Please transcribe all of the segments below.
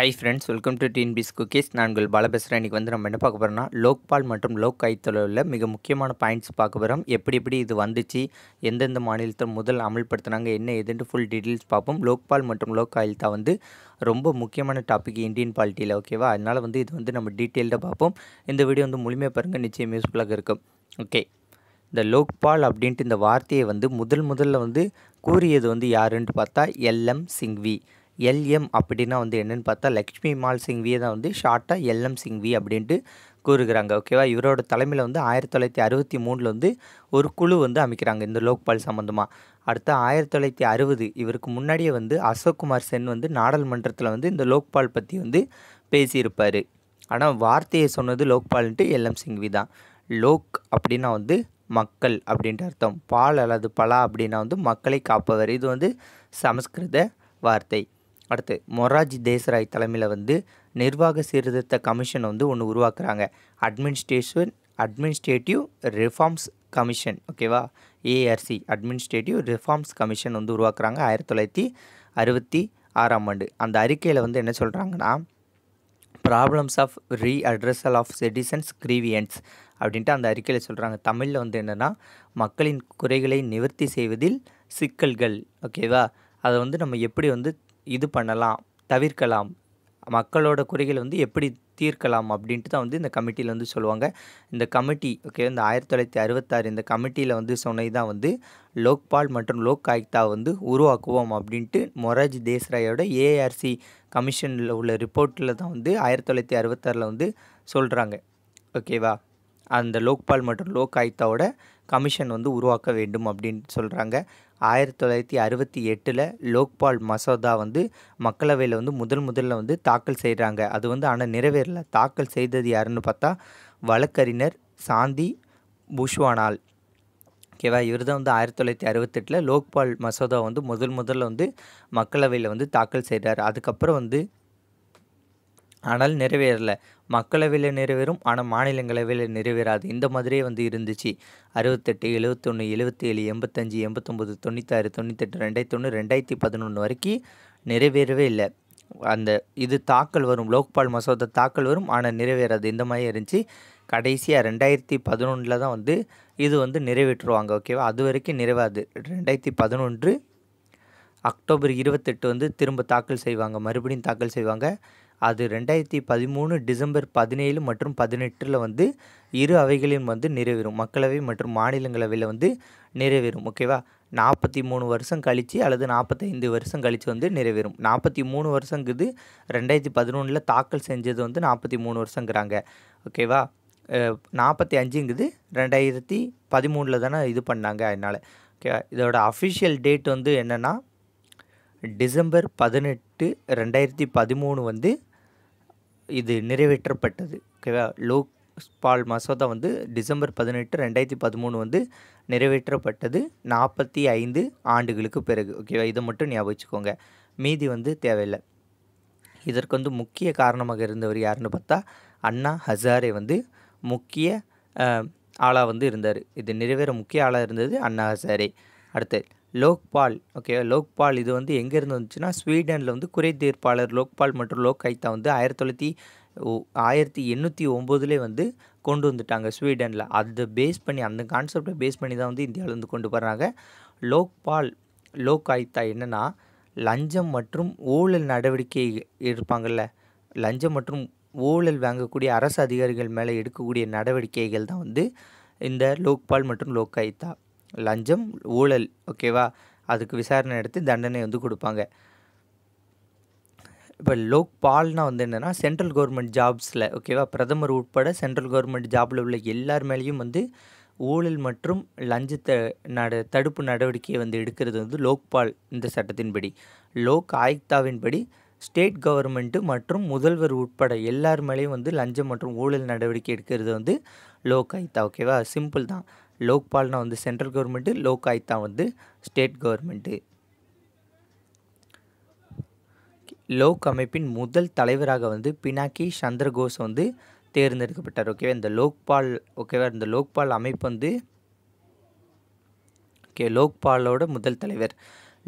high friends welcome to Biz cookies நான் உங்கள் பால பேசுகிறேன் இன்றைக்கி வந்து நம்ம என்ன பார்க்க போகிறோம்னா லோக்பால் மற்றும் லோக் ஆயுக்தில் உள்ள மிக முக்கியமான பாயிண்ட்ஸ் பார்க்க போகிறோம் எப்படி எப்படி இது வந்துச்சு எந்தெந்த மாநிலத்தில் முதல் அமல்படுத்தினாங்க என்ன எதுன்ட்டு ஃபுல் டீட்டெயில்ஸ் பார்ப்போம் லோக்பால் மற்றும் லோக் ஆயுக்தா வந்து ரொம்ப முக்கியமான டாபிக் இந்தியன் பாலிட்டியில் ஓகேவா அதனால் வந்து இது வந்து நம்ம டீட்டெயில்டாக பார்ப்போம் இந்த வீடியோ வந்து முழுமையாக பாருங்கள் நிச்சயம் யூஸ்ஃபுல்லாக இருக்கும் ஓகே இந்த லோக்பால் அப்படின்ட்டு இந்த வார்த்தையை வந்து முதல் முதல்ல வந்து கூறியது வந்து யாருன்ட்டு பார்த்தா எல்எம் சிங்வி எல்எம் அப்படின்னா வந்து என்னென்னு பார்த்தா லக்ஷ்மி மால் சிங்வியை தான் வந்து ஷார்ட்டாக எல்எம் சிங்வி அப்படின்ட்டு கூறுகிறாங்க ஓகேவா இவரோட தலைமையில் வந்து ஆயிரத்தி தொள்ளாயிரத்தி அறுபத்தி மூணில் வந்து ஒரு குழு வந்து அமைக்கிறாங்க இந்த லோக்பால் சம்மந்தமாக அடுத்து ஆயிரத்தி தொள்ளாயிரத்தி அறுபது இவருக்கு முன்னாடியே வந்து அசோக்குமார் சென் வந்து நாடாளுமன்றத்தில் வந்து இந்த லோக்பால் பற்றி வந்து பேசியிருப்பார் ஆனால் வார்த்தையை சொன்னது லோக்பால்ன்ட்டு எல்எம் சிங்வி தான் லோக் அப்படின்னா வந்து மக்கள் அப்படின்ட்டு அர்த்தம் பால் அல்லது பலா அப்படின்னா வந்து மக்களை காப்பவர் இது வந்து சமஸ்கிருத வார்த்தை அடுத்து மொராஜ் தேசராய் தலைமையில் வந்து நிர்வாக சீர்திருத்த கமிஷன் வந்து ஒன்று உருவாக்குறாங்க அட்மினிஸ்ட்ரேஷன் அட்மினிஸ்ட்ரேட்டிவ் ரிஃபார்ம்ஸ் கமிஷன் ஓகேவா ஏஆர்சி அட்மினிஸ்ட்ரேட்டிவ் ரிஃபார்ம்ஸ் கமிஷன் வந்து உருவாக்குறாங்க ஆயிரத்தி தொள்ளாயிரத்தி அறுபத்தி ஆறாம் ஆண்டு அந்த அறிக்கையில் வந்து என்ன சொல்கிறாங்கன்னா problems of redressal of citizens grievances அப்படின்ட்டு அந்த அறிக்கையில் சொல்கிறாங்க தமிழில் வந்து என்னென்னா மக்களின் குறைகளை நிவர்த்தி செய்வதில் சிக்கல்கள் ஓகேவா அதை வந்து நம்ம எப்படி வந்து இது பண்ணலாம் தவிர்க்கலாம் மக்களோட குறைகளை வந்து எப்படி தீர்க்கலாம் அப்படின்ட்டு தான் வந்து இந்த கமிட்டியில் வந்து சொல்லுவாங்க இந்த கமிட்டி ஓகே இந்த ஆயிரத்தி தொள்ளாயிரத்தி அறுபத்தாறு இந்த கமிட்டியில் வந்து சொன்னது தான் வந்து லோக்பால் மற்றும் லோக் ஆயுக்தா வந்து உருவாக்குவோம் அப்படின்ட்டு மொராஜ் தேஸ்ராயோட ஏஆர்சி கமிஷனில் உள்ள ரிப்போர்ட்டில் தான் வந்து ஆயிரத்தி தொள்ளாயிரத்தி அறுபத்தாறில் வந்து சொல்கிறாங்க ஓகேவா அந்த லோக்பால் மற்றும் லோக் ஆயுக்தாவோட கமிஷன் வந்து உருவாக்க வேண்டும் அப்படின்ட்டு சொல்கிறாங்க ஆயிரத்தி தொள்ளாயிரத்தி அறுபத்தி எட்டில் லோக்பால் மசோதா வந்து மக்களவையில் வந்து முதல் முதல்ல வந்து தாக்கல் செய்கிறாங்க அது வந்து ஆனால் நிறைவேறல தாக்கல் செய்தது யாருன்னு பார்த்தா வழக்கறிஞர் சாந்தி புஷ்வானால் ஓகேவா இவர் தான் வந்து ஆயிரத்தி தொள்ளாயிரத்தி அறுபத்தெட்டில் லோக்பால் மசோதா வந்து முதல் முதல்ல வந்து மக்களவையில் வந்து தாக்கல் செய்கிறார் அதுக்கப்புறம் வந்து ஆனால் நிறைவேறலை மக்களவையில் நிறைவேறும் ஆனால் மாநிலங்களவையில் நிறைவேறாது இந்த மாதிரியே வந்து இருந்துச்சு அறுபத்தெட்டு எழுபத்தொன்று எழுபத்தேழு எண்பத்தஞ்சு எண்பத்தொம்போது தொண்ணூத்தாறு தொண்ணூத்தெட்டு ரெண்டாயிரத்தொன்று ரெண்டாயிரத்தி பதினொன்று வரைக்கும் நிறைவேறவே இல்லை அந்த இது தாக்கல் வரும் லோக்பால் மசோதா தாக்கல் வரும் ஆனால் நிறைவேறாது இந்த மாதிரி இருந்துச்சு கடைசியாக ரெண்டாயிரத்தி பதினொன்றில் தான் வந்து இது வந்து நிறைவேற்றுவாங்க ஓகேவா அது வரைக்கும் நிறைவாது ரெண்டாயிரத்தி பதினொன்று அக்டோபர் இருபத்தெட்டு வந்து திரும்ப தாக்கல் செய்வாங்க மறுபடியும் தாக்கல் செய்வாங்க அது ரெண்டாயிரத்தி பதிமூணு டிசம்பர் பதினேழு மற்றும் பதினெட்டில் வந்து இரு அவைகளிலும் வந்து நிறைவேறும் மக்களவை மற்றும் மாநிலங்களவையில் வந்து நிறைவேறும் ஓகேவா நாற்பத்தி மூணு வருஷம் கழித்து அல்லது நாற்பத்தைந்து வருஷம் கழித்து வந்து நிறைவேறும் நாற்பத்தி மூணு வருஷங்கிறது ரெண்டாயிரத்தி பதினொன்றில் தாக்கல் செஞ்சது வந்து நாற்பத்தி மூணு வருஷங்கிறாங்க ஓகேவா நாற்பத்தி அஞ்சுங்குது ரெண்டாயிரத்தி பதிமூணில் தானே இது பண்ணாங்க அதனால் ஓகேவா இதோட அஃபிஷியல் டேட் வந்து என்னென்னா டிசம்பர் பதினெட்டு ரெண்டாயிரத்தி பதிமூணு வந்து இது நிறைவேற்றப்பட்டது ஓகேவா லோக் பால் மசோதா வந்து டிசம்பர் பதினெட்டு ரெண்டாயிரத்தி பதிமூணு வந்து நிறைவேற்றப்பட்டது நாற்பத்தி ஐந்து ஆண்டுகளுக்கு பிறகு ஓகேவா இதை மட்டும் ஞாபகிச்சுக்கோங்க மீதி வந்து தேவையில்லை இதற்கு வந்து முக்கிய காரணமாக இருந்தவர் யாருன்னு பார்த்தா அண்ணா ஹசாரே வந்து முக்கிய ஆளாக வந்து இருந்தார் இது நிறைவேற முக்கிய ஆளாக இருந்தது அண்ணா ஹசாரே அடுத்து லோக்பால் ஓகே லோக்பால் இது வந்து எங்கேருந்து வந்துச்சுன்னா ஸ்வீடனில் வந்து குறை தீர்ப்பாளர் லோக்பால் மற்றும் லோக் ஐத்தா வந்து ஆயிரத்தி தொள்ளாயிரத்தி ஆயிரத்தி எண்ணூற்றி ஒம்போதுலேயே வந்து கொண்டு வந்துட்டாங்க ஸ்வீடனில் அதை பேஸ் பண்ணி அந்த கான்செப்டை பேஸ் பண்ணி தான் வந்து இந்தியாவில் வந்து கொண்டு வர்றாங்க லோக்பால் லோக் ஆயித்தா என்னென்னா லஞ்சம் மற்றும் ஊழல் நடவடிக்கை இருப்பாங்கள்ல லஞ்சம் மற்றும் ஊழல் வாங்கக்கூடிய அரசு அதிகாரிகள் மேலே எடுக்கக்கூடிய நடவடிக்கைகள் தான் வந்து இந்த லோக்பால் மற்றும் லோக் ஆயித்தா லஞ்சம் ஊழல் ஓகேவா அதுக்கு விசாரணை எடுத்து தண்டனை வந்து கொடுப்பாங்க இப்போ லோக்பால்னா வந்து என்னென்னா சென்ட்ரல் கவர்மெண்ட் ஜாப்ஸில் ஓகேவா பிரதமர் உட்பட சென்ட்ரல் கவர்மெண்ட் ஜாபில் உள்ள எல்லார் மேலேயும் வந்து ஊழல் மற்றும் லஞ்சத்தை நட தடுப்பு நடவடிக்கையை வந்து எடுக்கிறது வந்து லோக்பால் இந்த சட்டத்தின்படி லோக் ஆயுக்தாவின்படி ஸ்டேட் கவர்மெண்ட்டு மற்றும் முதல்வர் உட்பட எல்லார் மேலேயும் வந்து லஞ்சம் மற்றும் ஊழல் நடவடிக்கை எடுக்கிறது வந்து லோக் ஆயுக்தா ஓகேவா சிம்பிள் தான் லோக்பால்னா வந்து சென்ட்ரல் கவர்மெண்ட்டு லோக் ஆயுத்தா வந்து ஸ்டேட் கவர்மெண்ட்டு லோக் அமைப்பின் முதல் தலைவராக வந்து பினாக்கி சந்திரகோஸ் வந்து தேர்ந்தெடுக்கப்பட்டார் ஓகேவா இந்த லோக்பால் ஓகேவா இந்த லோக்பால் அமைப்பு வந்து ஓகே லோக்பாலோட முதல் தலைவர்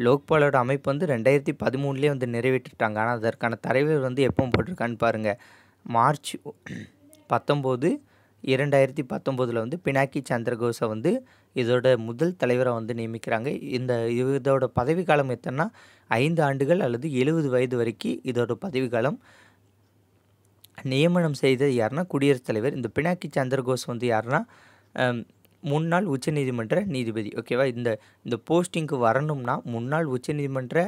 லோக்பாலோட அமைப்பு வந்து ரெண்டாயிரத்தி பதிமூணுலேயே வந்து நிறைவேற்றிட்டாங்க ஆனால் அதற்கான தலைவர் வந்து எப்போ போட்டிருக்கான்னு பாருங்கள் மார்ச் பத்தொம்போது இரண்டாயிரத்தி பத்தொம்போதில் வந்து பினாக்கி சந்திரகோஸை வந்து இதோட முதல் தலைவராக வந்து நியமிக்கிறாங்க இந்த இதோட காலம் எத்தனைனா ஐந்து ஆண்டுகள் அல்லது எழுபது வயது வரைக்கும் இதோட காலம் நியமனம் செய்தது யாருன்னா குடியரசுத் தலைவர் இந்த பினாக்கி சந்திரகோஸ் வந்து யாருன்னா முன்னாள் உச்சநீதிமன்ற நீதிபதி ஓகேவா இந்த இந்த போஸ்டிங்க்கு வரணும்னா முன்னாள் உச்சநீதிமன்ற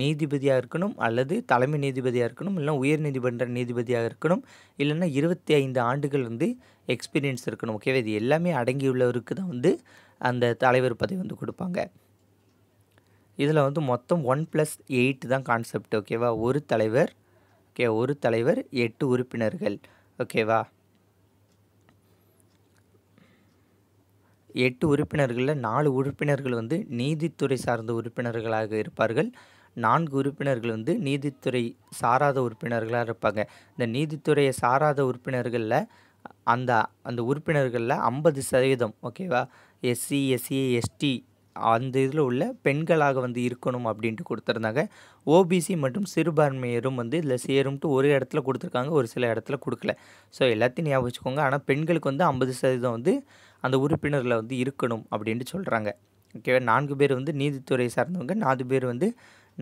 நீதிபதியாக இருக்கணும் அல்லது தலைமை நீதிபதியாக இருக்கணும் இல்லை உயர் நீதிமன்ற நீதிபதியாக இருக்கணும் இல்லைன்னா இருபத்தி ஐந்து ஆண்டுகள் வந்து எக்ஸ்பீரியன்ஸ் இருக்கணும் ஓகேவா இது எல்லாமே அடங்கியுள்ளவருக்கு தான் வந்து அந்த தலைவர் பதவி வந்து கொடுப்பாங்க இதில் வந்து மொத்தம் ஒன் ப்ளஸ் எயிட் தான் கான்செப்ட் ஓகேவா ஒரு தலைவர் ஓகே ஒரு தலைவர் எட்டு உறுப்பினர்கள் ஓகேவா எட்டு உறுப்பினர்களில் நாலு உறுப்பினர்கள் வந்து நீதித்துறை சார்ந்த உறுப்பினர்களாக இருப்பார்கள் நான்கு உறுப்பினர்கள் வந்து நீதித்துறை சாராத உறுப்பினர்களாக இருப்பாங்க இந்த நீதித்துறையை சாராத உறுப்பினர்களில் அந்த அந்த உறுப்பினர்களில் ஐம்பது சதவீதம் ஓகேவா எஸ்சி எஸ்சி எஸ்டி அந்த இதில் உள்ள பெண்களாக வந்து இருக்கணும் அப்படின்ட்டு கொடுத்துருந்தாங்க ஓபிசி மற்றும் சிறுபான்மையரும் வந்து இதில் சேரும்ட்டு ஒரு இடத்துல கொடுத்துருக்காங்க ஒரு சில இடத்துல கொடுக்கல ஸோ எல்லாத்தையும் ஞாபகம் வச்சுக்கோங்க ஆனால் பெண்களுக்கு வந்து ஐம்பது சதவீதம் வந்து அந்த உறுப்பினரில் வந்து இருக்கணும் அப்படின்ட்டு சொல்கிறாங்க ஓகேவா நான்கு பேர் வந்து நீதித்துறை சார்ந்தவங்க நாலு பேர் வந்து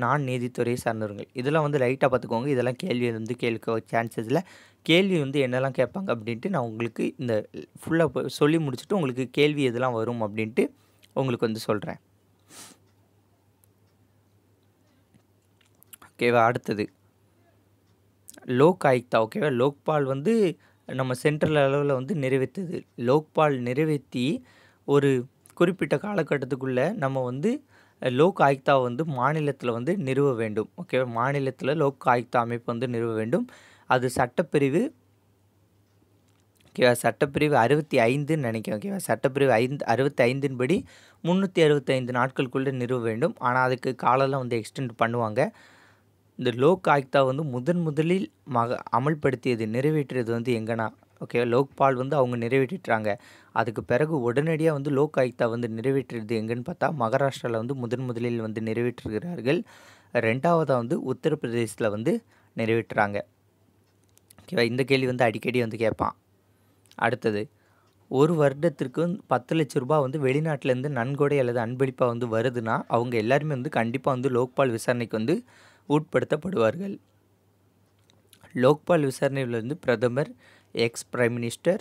நான் நீதித்துறையை சார்ந்தவர்கள் இதெல்லாம் வந்து லைட்டாக பார்த்துக்கோங்க இதெல்லாம் கேள்வி வந்து கேட்க சான்சஸில் கேள்வி வந்து என்னெல்லாம் கேட்பாங்க அப்படின்ட்டு நான் உங்களுக்கு இந்த ஃபுல்லாக சொல்லி முடிச்சுட்டு உங்களுக்கு கேள்வி இதெல்லாம் வரும் அப்படின்ட்டு உங்களுக்கு வந்து சொல்கிறேன் ஓகேவா அடுத்தது லோக் ஆயுக்தா ஓகேவா லோக்பால் வந்து நம்ம சென்ட்ரல் அளவில் வந்து நிறைவேற்றுது லோக்பால் நிறைவேற்றி ஒரு குறிப்பிட்ட காலகட்டத்துக்குள்ளே நம்ம வந்து லோக் ஆயுக்தா வந்து மாநிலத்தில் வந்து நிறுவ வேண்டும் ஓகே மாநிலத்தில் லோக் ஆயுக்தா அமைப்பு வந்து நிறுவ வேண்டும் அது சட்டப்பிரிவு ஓகேவா சட்டப்பிரிவு அறுபத்தி ஐந்துன்னு நினைக்கிறேன் ஓகேவா சட்டப்பிரிவு ஐந்து அறுபத்தி ஐந்தின் படி முந்நூற்றி அறுபத்தைந்து நாட்களுக்குள்ளே நிறுவ வேண்டும் ஆனால் அதுக்கு காலெல்லாம் வந்து எக்ஸ்டெண்ட் பண்ணுவாங்க இந்த லோக் ஆயுக்தா வந்து முதன் முதலில் மக அமல்படுத்தியது நிறைவேற்றியது வந்து எங்கன்னா ஓகே லோக்பால் வந்து அவங்க நிறைவேற்றிட்டாங்க அதுக்கு பிறகு உடனடியாக வந்து லோக் ஆயுக்தா வந்து நிறைவேற்றுறது எங்கன்னு பார்த்தா மகாராஷ்டிராவில் வந்து முதன் முதலில் வந்து நிறைவேற்றுகிறார்கள் ரெண்டாவதாக வந்து உத்தரப்பிரதேசத்தில் வந்து நிறைவேற்றுறாங்க ஓகேவா இந்த கேள்வி வந்து அடிக்கடி வந்து கேட்பான் அடுத்தது ஒரு வருடத்திற்கு பத்து லட்ச ரூபா வந்து வெளிநாட்டிலேருந்து நன்கொடை அல்லது அன்பளிப்பாக வந்து வருதுன்னா அவங்க எல்லாருமே வந்து கண்டிப்பாக வந்து லோக்பால் விசாரணைக்கு வந்து உட்படுத்தப்படுவார்கள் லோக்பால் விசாரணையிலிருந்து பிரதமர் ex prime minister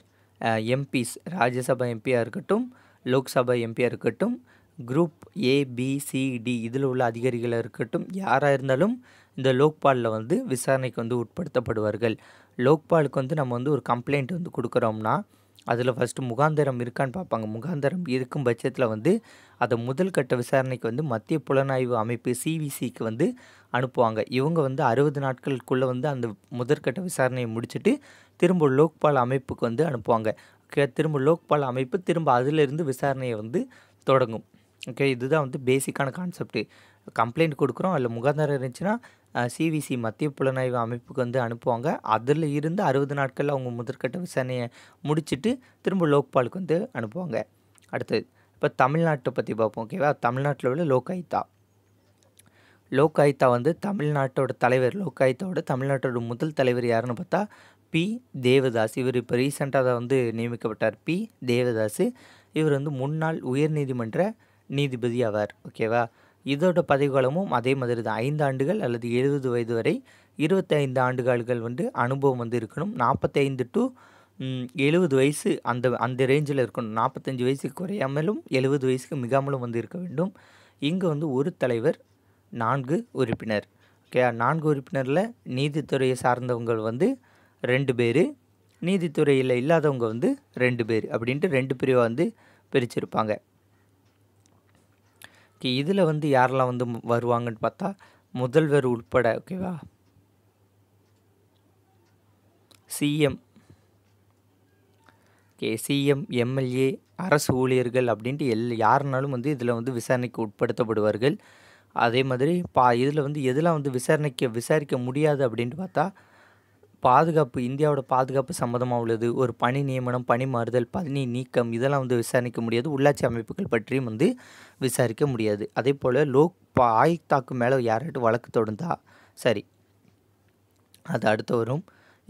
MPs Rajya Sabha எம்பியாக இருக்கட்டும் லோக்சபா எம்பியாக இருக்கட்டும் குரூப் ஏபிசிடி இதில் உள்ள அதிகாரிகளாக இருக்கட்டும் யாராக இருந்தாலும் இந்த லோக்பாலில் வந்து விசாரணைக்கு வந்து உட்படுத்தப்படுவார்கள் லோக்பாலுக்கு வந்து நம்ம வந்து ஒரு கம்ப்ளைண்ட் வந்து கொடுக்குறோம்னா அதில் ஃபஸ்ட்டு முகாந்திரம் இருக்கான்னு பார்ப்பாங்க முகாந்திரம் இருக்கும் பட்சத்தில் வந்து அதை முதல் கட்ட விசாரணைக்கு வந்து மத்திய புலனாய்வு அமைப்பு சிவிசிக்கு வந்து அனுப்புவாங்க இவங்க வந்து அறுபது நாட்களுக்குள்ளே வந்து அந்த முதற்கட்ட விசாரணையை முடிச்சுட்டு திரும்ப லோக்பால் அமைப்புக்கு வந்து அனுப்புவாங்க ஓகே திரும்ப லோக்பால் அமைப்பு திரும்ப அதிலிருந்து விசாரணையை வந்து தொடங்கும் ஓகே இதுதான் வந்து பேசிக்கான கான்செப்ட்டு கம்ப்ளைண்ட் கொடுக்குறோம் அதில் முகாந்திரம் இருந்துச்சுன்னா சிவிசி மத்திய புலனாய்வு அமைப்புக்கு வந்து அனுப்புவாங்க அதில் இருந்து அறுபது நாட்களில் அவங்க முதற்கட்ட விசாரணையை முடிச்சுட்டு திரும்ப லோக்பாலுக்கு வந்து அனுப்புவாங்க அடுத்தது இப்போ தமிழ்நாட்டை பற்றி பார்ப்போம் ஓகேவா தமிழ்நாட்டில் உள்ள லோக் லோக்காயுத்தா வந்து தமிழ்நாட்டோட தலைவர் லோக்காயுத்தாவோட தமிழ்நாட்டோட முதல் தலைவர் யாருன்னு பார்த்தா பி தேவதாஸ் இவர் இப்போ ரீசெண்டாக தான் வந்து நியமிக்கப்பட்டார் பி தேவதாஸ் இவர் வந்து முன்னாள் உயர்நீதிமன்ற நீதிபதி ஆவார் ஓகேவா இதோட பதவிகாலமும் அதே மாதிரி தான் ஐந்து ஆண்டுகள் அல்லது எழுபது வயது வரை இருபத்தைந்து ஆண்டுகால்கள் வந்து அனுபவம் வந்து இருக்கணும் நாற்பத்தைந்து டு எழுபது வயசு அந்த அந்த ரேஞ்சில் இருக்கணும் நாற்பத்தஞ்சு வயசு குறையாமலும் எழுபது வயசுக்கு மிகாமலும் வந்து இருக்க வேண்டும் இங்கே வந்து ஒரு தலைவர் நான்கு உறுப்பினர் ஓகே நான்கு உறுப்பினரில் நீதித்துறையை சார்ந்தவங்கள் வந்து ரெண்டு பேர் நீதித்துறையில் இல்லாதவங்க வந்து ரெண்டு பேர் அப்படின்ட்டு ரெண்டு பிரிவாக வந்து பிரிச்சிருப்பாங்க ஓகே இதில் வந்து யாரெல்லாம் வந்து வருவாங்கன்னு பார்த்தா முதல்வர் உட்பட ஓகேவா சிஎம் ஓகே சிஎம் எம்எல்ஏ அரசு ஊழியர்கள் அப்படின்ட்டு எல் யாருனாலும் வந்து இதில் வந்து விசாரணைக்கு உட்படுத்தப்படுவார்கள் அதே மாதிரி பா இதில் வந்து எதெல்லாம் வந்து விசாரணைக்கு விசாரிக்க முடியாது அப்படின்ட்டு பார்த்தா பாதுகாப்பு இந்தியாவோட பாதுகாப்பு சம்மந்தமாக உள்ளது ஒரு பணி நியமனம் பணி மாறுதல் பணி நீக்கம் இதெல்லாம் வந்து விசாரிக்க முடியாது உள்ளாட்சி அமைப்புகள் பற்றியும் வந்து விசாரிக்க முடியாது அதே போல் லோக் ஆயுக்தாக்கு மேலே யார்கிட்ட வழக்கு தொடர்ந்தா சரி அது அடுத்து வரும்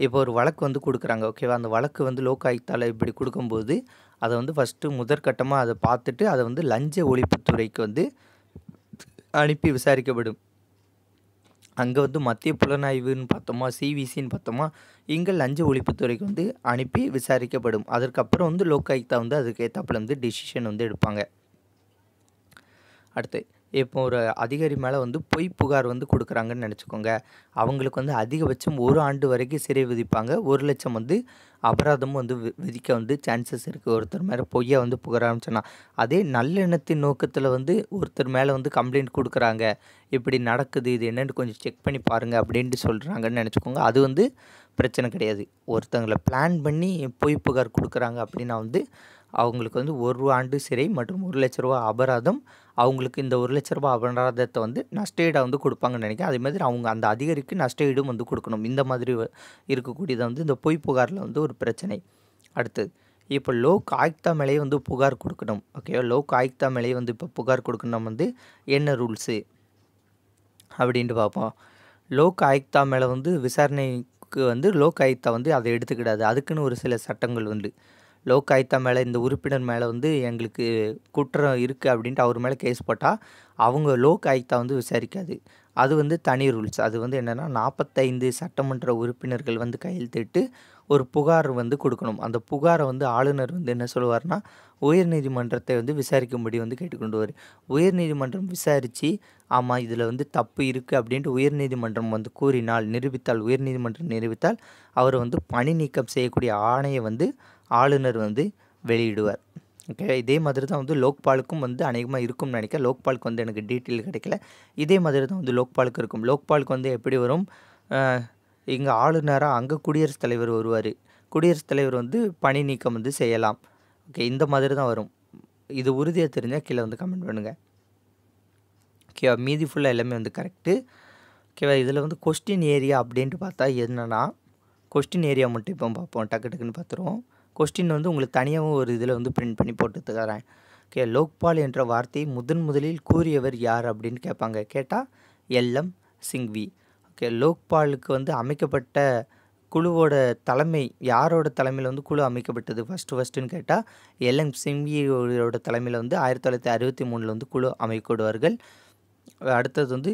இப்போ ஒரு வழக்கு வந்து கொடுக்குறாங்க ஓகேவா அந்த வழக்கு வந்து லோக் ஆயுக்தாவில் இப்படி கொடுக்கும்போது அதை வந்து ஃபஸ்ட்டு முதற்கட்டமாக அதை பார்த்துட்டு அதை வந்து லஞ்ச ஒழிப்புத்துறைக்கு வந்து அனுப்பி விசாரிக்கப்படும் அங்கே வந்து மத்திய புலனாய்வுன்னு பார்த்தோமா சிவிசின்னு பார்த்தோமா இங்கே லஞ்ச ஒழிப்புத்துறைக்கு வந்து அனுப்பி விசாரிக்கப்படும் அதற்கப்புறம் வந்து லோக் ஆயுக்தா வந்து அதுக்கு ஏற்றாப்புல வந்து டிசிஷன் வந்து எடுப்பாங்க அடுத்து இப்போ ஒரு அதிகாரி மேலே வந்து பொய் புகார் வந்து கொடுக்குறாங்கன்னு நினச்சிக்கோங்க அவங்களுக்கு வந்து அதிகபட்சம் ஒரு ஆண்டு வரைக்கும் சிறை விதிப்பாங்க ஒரு லட்சம் வந்து அபராதமும் வந்து விதிக்க வந்து சான்சஸ் இருக்குது ஒருத்தர் மேலே பொய்யா வந்து புகார் ஆரம்பிச்சோன்னா அதே நல்லெண்ணத்தின் நோக்கத்தில் வந்து ஒருத்தர் மேலே வந்து கம்ப்ளைண்ட் கொடுக்குறாங்க இப்படி நடக்குது இது என்னென்னு கொஞ்சம் செக் பண்ணி பாருங்கள் அப்படின்ட்டு சொல்கிறாங்கன்னு நினச்சிக்கோங்க அது வந்து பிரச்சனை கிடையாது ஒருத்தங்களை பிளான் பண்ணி பொய் புகார் கொடுக்குறாங்க அப்படின்னா வந்து அவங்களுக்கு வந்து ஒரு ஆண்டு சிறை மற்றும் ஒரு லட்ச ரூபா அபராதம் அவங்களுக்கு இந்த ஒரு லட்ச ரூபா அபராதத்தை வந்து நஷ்டஈடாக வந்து கொடுப்பாங்கன்னு நினைக்கிறேன் அதே மாதிரி அவங்க அந்த அதிகாரிக்கு நஷ்டஈடும் வந்து கொடுக்கணும் இந்த மாதிரி இருக்கக்கூடியதை வந்து இந்த பொய் புகாரில் வந்து ஒரு பிரச்சனை அடுத்தது இப்போ லோக் ஆயுக்தா மேலேயே வந்து புகார் கொடுக்கணும் ஓகேவா லோக் ஆயுக்தா மேலேயே வந்து இப்போ புகார் கொடுக்கணும் வந்து என்ன ரூல்ஸு அப்படின்ட்டு பார்ப்போம் லோக் ஆயுக்தா மேலே வந்து விசாரணைக்கு வந்து லோக் ஆயுக்தா வந்து அதை எடுத்துக்கிடாது அதுக்குன்னு ஒரு சில சட்டங்கள் உண்டு லோக்காயுத்தா மேலே இந்த உறுப்பினர் மேலே வந்து எங்களுக்கு குற்றம் இருக்குது அப்படின்ட்டு அவர் மேலே கேஸ் போட்டால் அவங்க லோக் ஆயுக்தா வந்து விசாரிக்காது அது வந்து தனி ரூல்ஸ் அது வந்து என்னென்னா நாற்பத்தைந்து சட்டமன்ற உறுப்பினர்கள் வந்து கையெழுத்திட்டு ஒரு புகார் வந்து கொடுக்கணும் அந்த புகாரை வந்து ஆளுநர் வந்து என்ன சொல்லுவார்னா உயர்நீதிமன்றத்தை வந்து விசாரிக்கும்படி வந்து கேட்டுக்கொண்டு வரும் உயர்நீதிமன்றம் விசாரித்து ஆமாம் இதில் வந்து தப்பு இருக்குது அப்படின்ட்டு உயர்நீதிமன்றம் வந்து கூறினால் நிரூபித்தால் உயர்நீதிமன்றம் நிரூபித்தால் அவரை வந்து பணி நீக்கம் செய்யக்கூடிய ஆணையை வந்து ஆளுநர் வந்து வெளியிடுவார் ஓகே இதே மாதிரி தான் வந்து லோக்பாலுக்கும் வந்து அநேகமாக இருக்கும்னு நினைக்கிறேன் லோக்பாலுக்கு வந்து எனக்கு டீட்டெயில் கிடைக்கல இதே மாதிரி தான் வந்து லோக்பாலுக்கு இருக்கும் லோக்பாலுக்கு வந்து எப்படி வரும் இங்கே ஆளுநராக அங்கே குடியரசுத் தலைவர் வருவார் குடியரசுத் தலைவர் வந்து பணி நீக்கம் வந்து செய்யலாம் ஓகே இந்த மாதிரி தான் வரும் இது உறுதியாக தெரிஞ்சால் கீழே வந்து கமெண்ட் பண்ணுங்கள் ஓகேவா மீதி ஃபுல்லாக எல்லாமே வந்து கரெக்டு ஓகேவா இதில் வந்து கொஸ்டின் ஏரியா அப்படின்ட்டு பார்த்தா என்னென்னா கொஸ்டின் ஏரியா மட்டும் இப்போ பார்ப்போம் டக்கு டக்குன்னு பார்த்துருவோம் கொஸ்டின் வந்து உங்களுக்கு தனியாகவும் ஒரு இதில் வந்து பிரிண்ட் பண்ணி போட்டு தரேன் ஓகே லோக்பால் என்ற வார்த்தையை முதன் முதலில் கூறியவர் யார் அப்படின்னு கேட்பாங்க கேட்டால் எல்எம் சிங்வி ஓகே லோக்பாலுக்கு வந்து அமைக்கப்பட்ட குழுவோட தலைமை யாரோட தலைமையில் வந்து குழு அமைக்கப்பட்டது ஃபஸ்ட்டு ஃபஸ்ட்டுன்னு கேட்டால் எல்எம் சிங்வியோட தலைமையில் வந்து ஆயிரத்தி தொள்ளாயிரத்தி அறுபத்தி மூணில் வந்து குழு அமைக்கப்படுவார்கள் அடுத்தது வந்து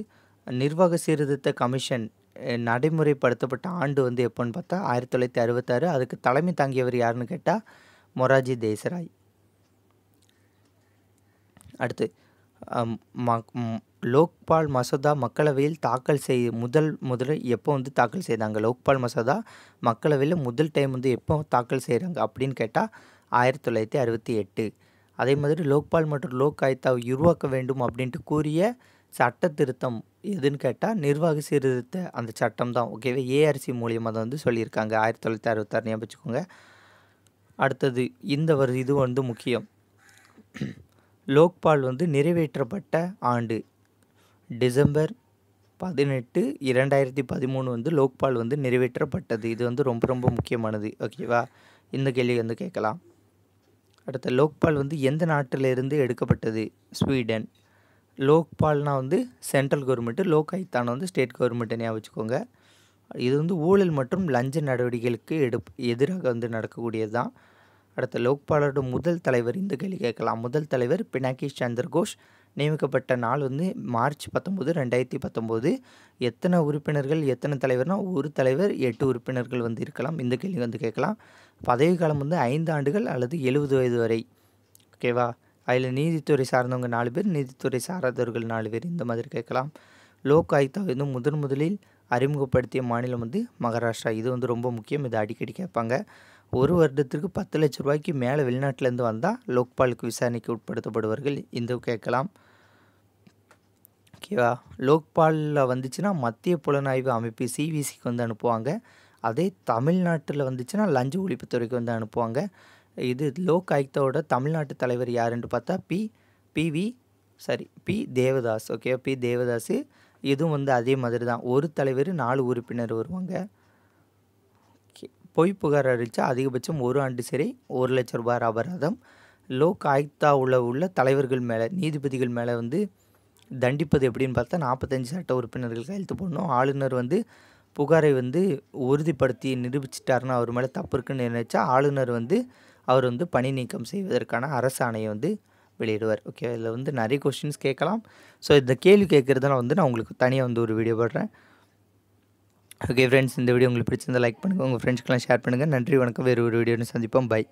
நிர்வாக சீர்திருத்த கமிஷன் நடைமுறைப்படுத்தப்பட்ட ஆண்டு வந்து எப்போன்னு பார்த்தா ஆயிரத்தி தொள்ளாயிரத்தி அறுபத்தாறு அதுக்கு தலைமை தாங்கியவர் யாருன்னு கேட்டால் மொராஜி தேசராய் அடுத்து லோக்பால் மசோதா மக்களவையில் தாக்கல் செய் முதல் முதல் எப்போ வந்து தாக்கல் செய்தாங்க லோக்பால் மசோதா மக்களவையில் முதல் டைம் வந்து எப்போ தாக்கல் செய்கிறாங்க அப்படின்னு கேட்டால் ஆயிரத்தி தொள்ளாயிரத்தி அறுபத்தி எட்டு அதே மாதிரி லோக்பால் மற்றும் லோக் ஆயுக்தாவை உருவாக்க வேண்டும் அப்படின்ட்டு கூறிய சட்ட திருத்தம் எதுன்னு கேட்டால் நிர்வாக சீர்திருத்த அந்த சட்டம் தான் ஓகேவா ஏஆர்சி மூலியமாக தான் வந்து சொல்லியிருக்காங்க ஆயிரத்தி தொள்ளாயிரத்தி அறுபத்தாறு ஞாபகம் அடுத்தது இந்த ஒரு இது வந்து முக்கியம் லோக்பால் வந்து நிறைவேற்றப்பட்ட ஆண்டு டிசம்பர் பதினெட்டு இரண்டாயிரத்தி பதிமூணு வந்து லோக்பால் வந்து நிறைவேற்றப்பட்டது இது வந்து ரொம்ப ரொம்ப முக்கியமானது ஓகேவா இந்த கேள்வி வந்து கேட்கலாம் அடுத்த லோக்பால் வந்து எந்த நாட்டிலிருந்து எடுக்கப்பட்டது ஸ்வீடன் லோக்பால்னா வந்து சென்ட்ரல் கவர்மெண்ட்டு லோக் ஆயுக்தானா வந்து ஸ்டேட் கவர்மெண்ட் ஞாபகம் வச்சுக்கோங்க இது வந்து ஊழல் மற்றும் லஞ்ச நடவடிக்கைகளுக்கு எடுப் எதிராக வந்து நடக்கக்கூடியது தான் அடுத்த லோக்பாலோட முதல் தலைவர் இந்த கேள்வி கேட்கலாம் முதல் தலைவர் பினாக்கி சந்திர கோஷ் நியமிக்கப்பட்ட நாள் வந்து மார்ச் பத்தொம்போது ரெண்டாயிரத்தி பத்தொம்போது எத்தனை உறுப்பினர்கள் எத்தனை தலைவர்னால் ஒரு தலைவர் எட்டு உறுப்பினர்கள் வந்து இருக்கலாம் இந்த கேள்வி வந்து கேட்கலாம் பதவி காலம் வந்து ஐந்து ஆண்டுகள் அல்லது எழுபது வயது வரை ஓகேவா அதில் நீதித்துறை சார்ந்தவங்க நாலு பேர் நீதித்துறை சாராதவர்கள் நாலு பேர் இந்த மாதிரி கேட்கலாம் லோக் ஆயுக்தா வந்து முதன் முதலில் அறிமுகப்படுத்திய மாநிலம் வந்து மகாராஷ்டிரா இது வந்து ரொம்ப முக்கியம் இதை அடிக்கடி கேட்பாங்க ஒரு வருடத்திற்கு பத்து லட்ச ரூபாய்க்கு மேலே வெளிநாட்டிலேருந்து வந்தால் லோக்பாலுக்கு விசாரணைக்கு உட்படுத்தப்படுவார்கள் இந்த கேட்கலாம் ஓகேவா லோக்பாலில் வந்துச்சுன்னா மத்திய புலனாய்வு அமைப்பு சிவிசிக்கு வந்து அனுப்புவாங்க அதே தமிழ்நாட்டில் வந்துச்சுன்னா லஞ்ச ஒழிப்புத்துறைக்கு வந்து அனுப்புவாங்க இது லோக் ஆயுக்தாவோட தமிழ்நாட்டு தலைவர் யாருன்னு பார்த்தா P PV sorry P Devadas okay P Devadas இதுவும் வந்து அதே மாதிரி தான் ஒரு தலைவர் நாலு உறுப்பினர் வருவாங்க பொய் புகார் அளித்தா அதிகபட்சம் ஒரு ஆண்டு சிறை ஒரு லட்ச ரூபாய் அபராதம் லோக் ஆயுக்தா உள்ள உள்ள தலைவர்கள் மேலே நீதிபதிகள் மேலே வந்து தண்டிப்பது எப்படின்னு பார்த்தா நாற்பத்தஞ்சு சட்ட உறுப்பினர்கள் கையெழுத்து போடணும் ஆளுநர் வந்து புகாரை வந்து உறுதிப்படுத்தி நிரூபிச்சிட்டாருன்னா அவர் மேலே தப்பு இருக்குன்னு நினைச்சா ஆளுநர் வந்து அவர் வந்து பணி நீக்கம் செய்வதற்கான அரசாணையை வந்து வெளியிடுவார் ஓகே இதில் வந்து நிறைய கொஷின்ஸ் கேட்கலாம் ஸோ இந்த கேள்வி கேட்குறதுனால வந்து நான் உங்களுக்கு தனியாக வந்து ஒரு வீடியோ போடுறேன் ஓகே ஃப்ரெண்ட்ஸ் இந்த வீடியோ உங்களுக்கு பிடிச்சிருந்தால் லைக் பண்ணுங்கள் உங்கள் ஃப்ரெண்ட்ஸ்க்கெலாம் ஷேர் பண்ணுங்கள் நன்றி வணக்கம் வேறு ஒரு வீடியோன்னு சந்திப்போம் பை